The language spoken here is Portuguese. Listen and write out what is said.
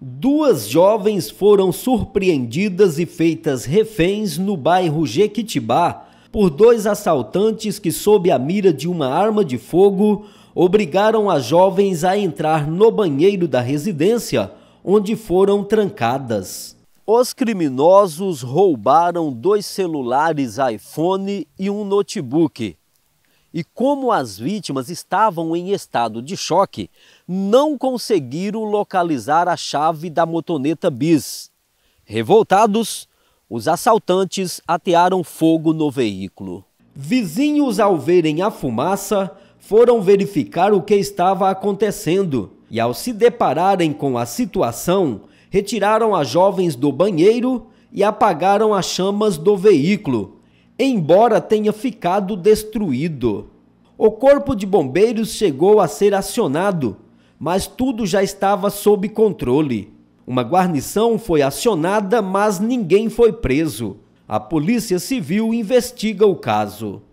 Duas jovens foram surpreendidas e feitas reféns no bairro Jequitibá por dois assaltantes que, sob a mira de uma arma de fogo, obrigaram as jovens a entrar no banheiro da residência, onde foram trancadas. Os criminosos roubaram dois celulares iPhone e um notebook e como as vítimas estavam em estado de choque, não conseguiram localizar a chave da motoneta bis. Revoltados, os assaltantes atearam fogo no veículo. Vizinhos, ao verem a fumaça, foram verificar o que estava acontecendo e, ao se depararem com a situação, retiraram as jovens do banheiro e apagaram as chamas do veículo embora tenha ficado destruído. O corpo de bombeiros chegou a ser acionado, mas tudo já estava sob controle. Uma guarnição foi acionada, mas ninguém foi preso. A Polícia Civil investiga o caso.